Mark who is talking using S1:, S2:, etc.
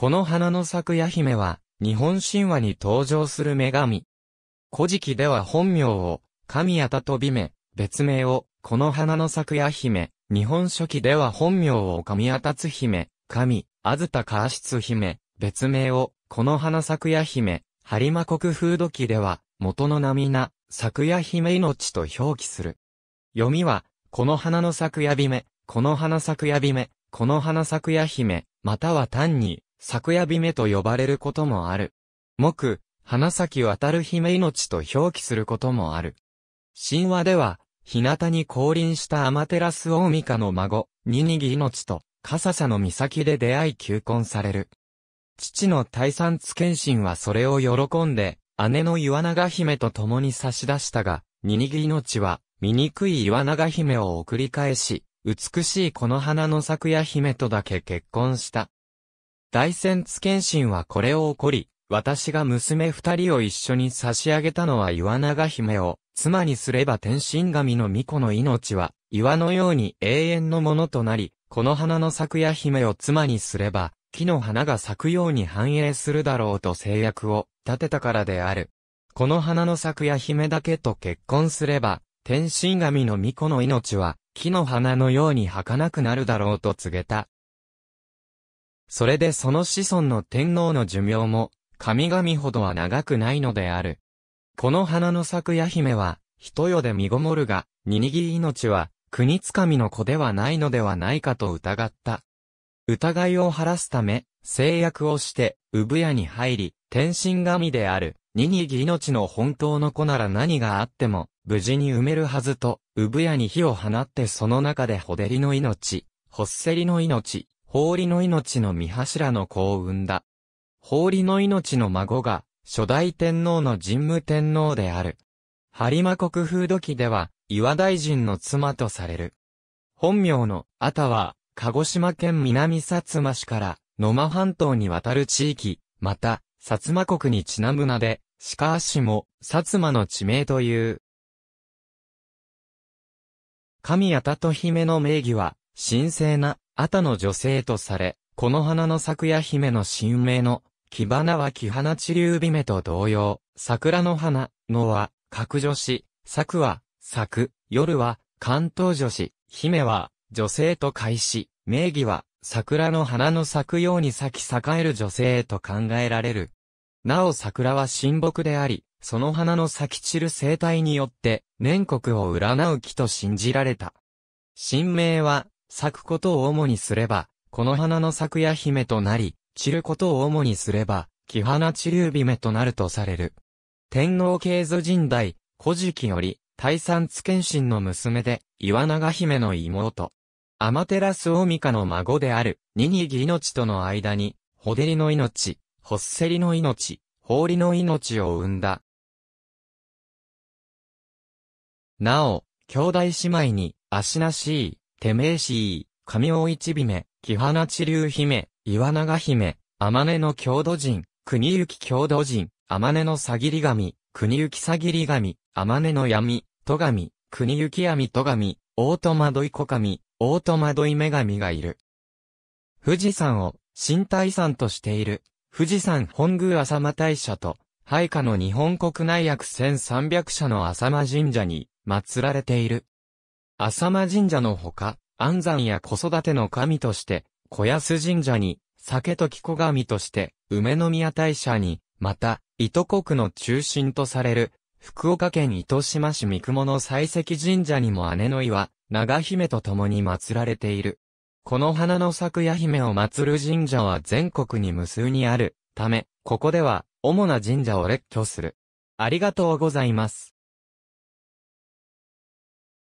S1: この花の咲く姫は、日本神話に登場する女神。古事記では本名を、神谷田飛び目、別名を、この花の咲く姫、日本書紀では本名を神谷つ姫、神、あずたかあしつ姫、別名を、この花咲くや姫、播磨国風土記では、元の名皆、咲夜姫命と表記する。読みは、この花の咲夜姫、この花咲夜姫、この花咲夜姫、または単に、昨夜姫と呼ばれることもある。木、花咲渡る姫命と表記することもある。神話では、日向に降臨したアマテラス大カの孫、ニニギ命と、カササの岬で出会い求婚される。父の大産津謙信はそれを喜んで、姉の岩長姫と共に差し出したが、ニニギ命は、醜い岩長姫を送り返し、美しいこの花の咲夜姫とだけ結婚した。大仙津謙信はこれを怒り、私が娘二人を一緒に差し上げたのは岩長姫を、妻にすれば天神神の巫女の命は、岩のように永遠のものとなり、この花の咲くや姫を妻にすれば、木の花が咲くように繁栄するだろうと制約を立てたからである。この花の咲くや姫だけと結婚すれば、天神神の巫女の命は、木の花のように儚くなるだろうと告げた。それでその子孫の天皇の寿命も、神々ほどは長くないのである。この花の咲くや姫は、人世で身ごもるが、ににぎ命は、国つかみの子ではないのではないかと疑った。疑いを晴らすため、制約をして、産屋に入り、天神神である、ににぎ命の本当の子なら何があっても、無事に埋めるはずと、産屋に火を放ってその中でほでりの命、ほっせりの命、法理の命の御柱の子を生んだ。法理の命の孫が、初代天皇の神武天皇である。播磨国風土記では、岩大臣の妻とされる。本名の、あたは、鹿児島県南薩摩市から、野間半島に渡る地域、また、薩摩国にちなむ名で、鹿足も、薩摩の地名という。神谷たと姫の名義は、神聖な、アタの女性とされ、この花の咲くや姫の新名の、木花は木花地流美目と同様、桜の花、のは、格女子、くは、咲く、夜は、関東女子、姫は、女性と開始、名義は、桜の花の咲くように咲き栄える女性と考えられる。なお桜は神木であり、その花の咲き散る生態によって、年国を占う木と信じられた。神明は、咲くことを主にすれば、この花の咲くや姫となり、散ることを主にすれば、木花散流姫となるとされる。天皇経図神代、古事記より、大山津謙信の娘で、岩長姫の妹。天照大香の孫である、ニにぎ命との間に、ほでりの命、ほっせりの命、ほりの命を生んだ。なお、兄弟姉妹に、足なしい、てめえしい、神尾一姫、木花地流姫、岩永姫、天音の郷土人、国行郷土人、天音のさぎり神、国行さぎり神、天音の闇、戸神、国行闇戸神、大戸惑い小神、大戸惑い女神がいる。富士山を、新大山としている、富士山本宮浅間大社と、配下の日本国内約1300社の浅間神社に、祀られている。浅間神社のほか、安山や子育ての神として、小安神社に、酒時子神として、梅宮大社に、また、糸国の中心とされる、福岡県糸島市三雲の採石神社にも姉の岩、長姫と共に祀られている。この花の咲く夜姫を祀る神社は全国に無数にある、ため、ここでは、主な神社を列挙する。ありがとうございます。